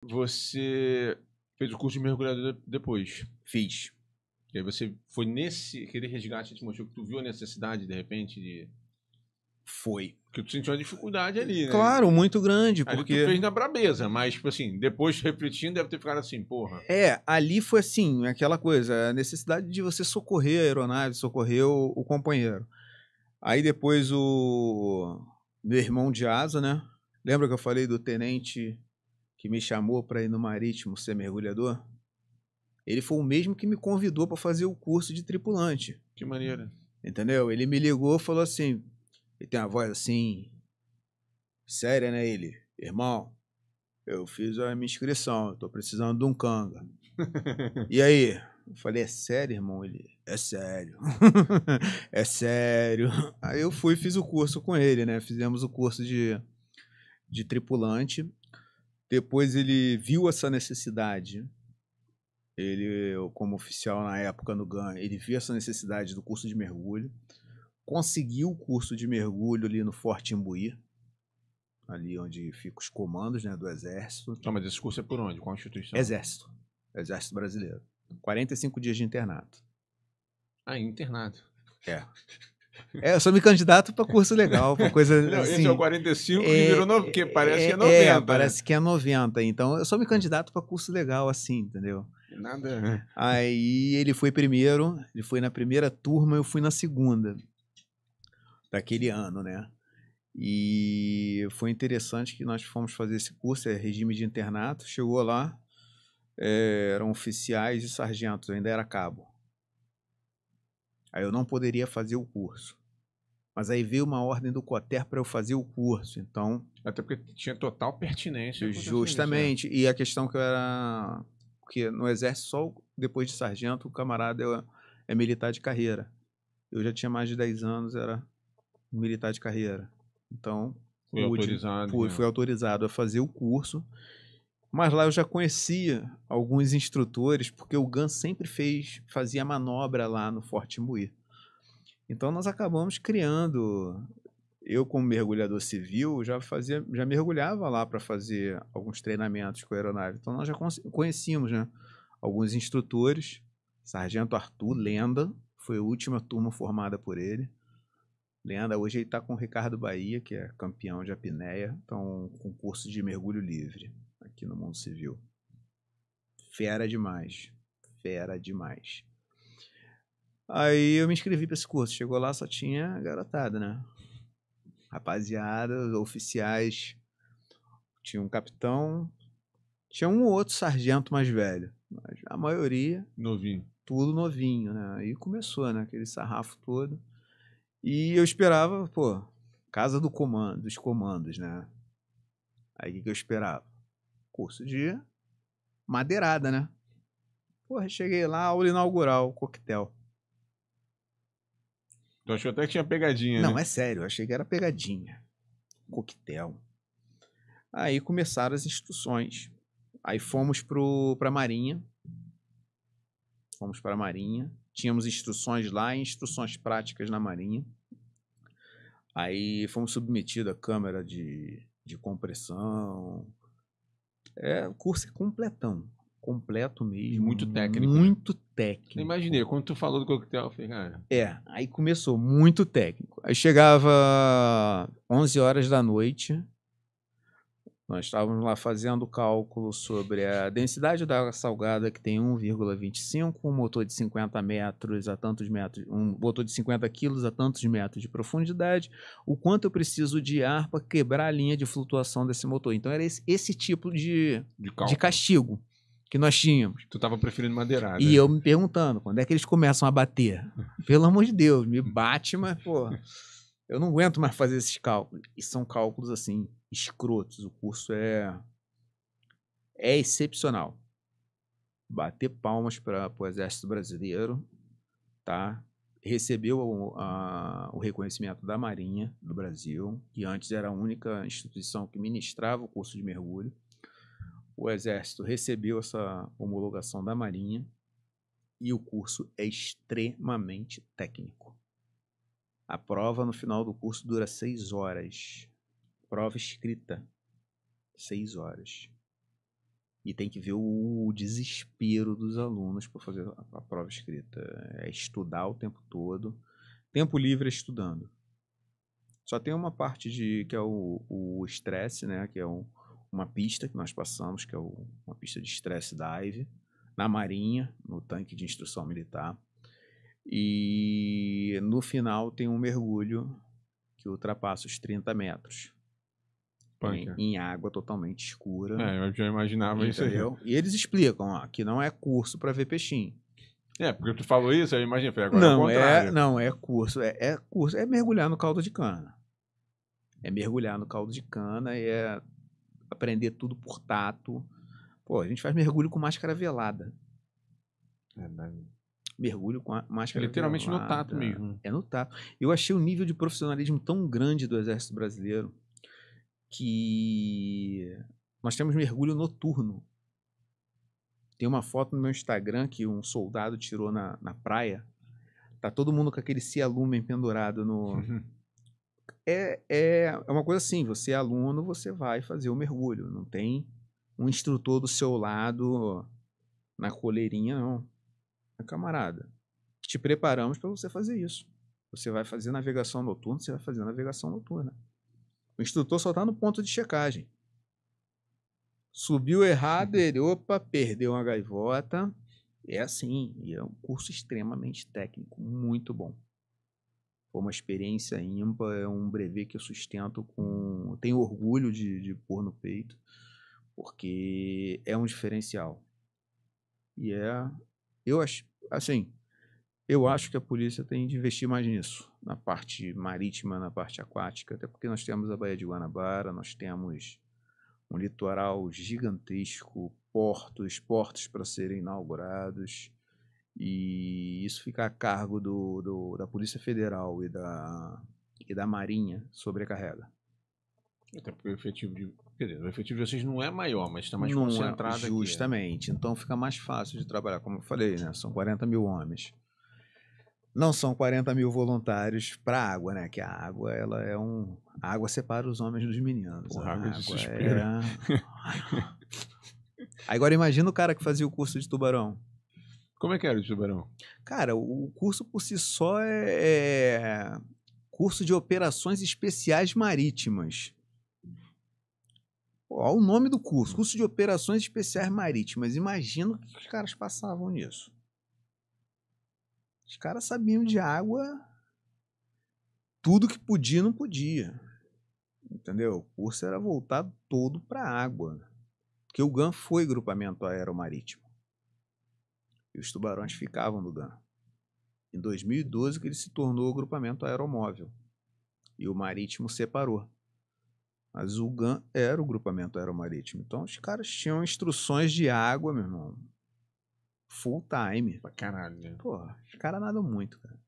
você fez o curso de mergulhador depois. Fiz. E aí você foi nesse, aquele resgate Você mostrou que tu viu a necessidade, de repente, de... Foi. Porque tu sentiu uma dificuldade ali, né? Claro, muito grande, ali porque... tu fez na brabeza, mas, tipo assim, depois, refletindo, deve ter ficado assim, porra. É, ali foi assim, aquela coisa, a necessidade de você socorrer a aeronave, socorrer o, o companheiro. Aí depois o meu irmão de asa, né? Lembra que eu falei do tenente que me chamou para ir no Marítimo ser mergulhador, ele foi o mesmo que me convidou para fazer o curso de tripulante. Que maneira. Entendeu? Ele me ligou e falou assim: ele tem uma voz assim, séria, né? Ele, irmão, eu fiz a minha inscrição, estou precisando de um canga. e aí? Eu falei, é sério, irmão? Ele, é sério. é sério. Aí eu fui e fiz o curso com ele, né? Fizemos o curso de, de tripulante. Depois ele viu essa necessidade. Ele, como oficial na época no GAN, ele viu essa necessidade do curso de mergulho. Conseguiu o curso de mergulho ali no Forte Imbuí, ali onde ficam os comandos né, do Exército. Não, mas esse curso é por onde? Qual instituição? Exército. Exército Brasileiro. 45 dias de internato. Ah, internato. É. É, eu sou me candidato para curso legal, para coisa Não, assim. Esse é o 45 é, que virou 90, porque parece é, que é 90. É, é, é, é né? parece que é 90. Então, eu sou me candidato para curso legal, assim, entendeu? Nada. Aí ele foi primeiro, ele foi na primeira turma, eu fui na segunda daquele ano, né? E foi interessante que nós fomos fazer esse curso, é regime de internato. Chegou lá, é, eram oficiais e sargentos, ainda era cabo. Aí eu não poderia fazer o curso. Mas aí veio uma ordem do Coter para eu fazer o curso, então... Até porque tinha total pertinência. Né? Justamente, né? e a questão que eu era... Porque no exército, só depois de sargento, o camarada é, é militar de carreira. Eu já tinha mais de 10 anos, era militar de carreira. Então, fui, pude, autorizado, fui, né? fui autorizado a fazer o curso mas lá eu já conhecia alguns instrutores, porque o GAN sempre fez, fazia manobra lá no Forte Muir. Então nós acabamos criando. Eu, como mergulhador civil, já fazia, já mergulhava lá para fazer alguns treinamentos com a aeronave. Então nós já conhecíamos né, alguns instrutores. Sargento Arthur, lenda, foi a última turma formada por ele. Lenda, hoje ele está com o Ricardo Bahia, que é campeão de apneia, então concurso de mergulho livre aqui no mundo civil. Fera demais. Fera demais. Aí eu me inscrevi para esse curso. Chegou lá, só tinha garotada, né? Rapaziada, oficiais. Tinha um capitão. Tinha um ou outro sargento mais velho. Mas a maioria. Novinho. Tudo novinho, né? Aí começou, né? Aquele sarrafo todo. E eu esperava, pô, casa do comando, dos comandos, né? Aí o que eu esperava? curso de madeirada, né? Porra, cheguei lá, aula inaugural, coquetel. Tu então, achou até que tinha pegadinha, Não, né? é sério, achei que era pegadinha. Coquetel. Aí começaram as instruções. Aí fomos pro, pra Marinha. Fomos pra Marinha. Tínhamos instruções lá e instruções práticas na Marinha. Aí fomos submetidos à câmera de, de compressão, é, o curso é completão. Completo mesmo. Muito técnico. Né? Muito técnico. Eu imaginei, quando tu falou do coquetel, eu falei, cara. É, aí começou muito técnico. Aí chegava 11 horas da noite, nós estávamos lá fazendo cálculo sobre a densidade da água salgada, que tem 1,25, um motor de 50 metros a tantos metros, um motor de 50 quilos a tantos metros de profundidade, o quanto eu preciso de ar para quebrar a linha de flutuação desse motor. Então era esse, esse tipo de, de, de castigo que nós tínhamos. Tu estava preferindo madeirada. E eu me perguntando, quando é que eles começam a bater? Pelo amor de Deus, me bate, mas, pô eu não aguento mais fazer esses cálculos. E são cálculos assim, escrotos. O curso é é excepcional. Bater palmas para o Exército Brasileiro, tá? Recebeu o, a, o reconhecimento da Marinha do Brasil, que antes era a única instituição que ministrava o curso de mergulho. O Exército recebeu essa homologação da Marinha e o curso é extremamente técnico. A prova no final do curso dura seis horas. Prova escrita. Seis horas. E tem que ver o desespero dos alunos para fazer a prova escrita. É estudar o tempo todo. Tempo livre é estudando. Só tem uma parte de que é o estresse, né? Que é um, uma pista que nós passamos, que é o, uma pista de stress dive, na Marinha, no tanque de instrução militar. E no final tem um mergulho que ultrapassa os 30 metros. Em, em, água totalmente escura. É, eu já imaginava entendeu? isso aí. E eles explicam, ó, que não é curso para ver peixinho. É, porque tu falou isso, eu imaginei, agora é não, é, não, é curso, é, é, curso, é mergulhar no caldo de cana. É mergulhar no caldo de cana e é aprender tudo por tato. Pô, a gente faz mergulho com máscara velada. É, mas mergulho com a máscara. É literalmente no tato mesmo. É no tato. Eu achei o nível de profissionalismo tão grande do Exército Brasileiro que nós temos mergulho noturno. Tem uma foto no meu Instagram que um soldado tirou na, na praia. Tá todo mundo com aquele cialumen pendurado no. É, é, é uma coisa assim: você é aluno, você vai fazer o mergulho. Não tem um instrutor do seu lado na coleirinha, não camarada, te preparamos para você fazer isso. Você vai fazer navegação noturna, você vai fazer navegação noturna. O instrutor só está no ponto de checagem. Subiu errado, ele, opa, perdeu uma gaivota. É assim, e é um curso extremamente técnico, muito bom. Foi uma experiência ímpar, é um brevet que eu sustento com. Tenho orgulho de, de pôr no peito, porque é um diferencial. E é. Eu acho assim, eu hum. acho que a polícia tem de investir mais nisso, na parte marítima, na parte aquática, até porque nós temos a Baía de Guanabara, nós temos um litoral gigantesco, portos, portos para serem inaugurados, e isso fica a cargo do, do, da Polícia Federal e da, e da Marinha sobrecarrega. Até porque o efetivo de Quer o efetivo de vocês não é maior, mas está mais não é, concentrado. É, justamente. Aqui, Então fica mais fácil de trabalhar. Como eu falei, né? São 40 mil homens. Não são 40 mil voluntários para água, né? Que a água, ela é um. A água separa os homens dos meninos. Porra, a água é era... Agora imagina o cara que fazia o curso de tubarão. Como é que era o de tubarão? Cara, o curso por si só é, é curso de operações especiais marítimas. Olha o nome do curso, curso de operações especiais marítimas. Imagina o que os caras passavam nisso. Os caras sabiam de água tudo que podia não podia. Entendeu? O curso era voltado todo para água. Porque o GAN foi grupamento aeromarítimo. E os tubarões ficavam no GAN. Em 2012 que ele se tornou o grupamento aeromóvel. E o marítimo separou. A Zulgan era o grupamento aeromarítimo. Então os caras tinham instruções de água, meu irmão. Full time. Pra caralho. Né? Pô, os caras nadam muito, cara.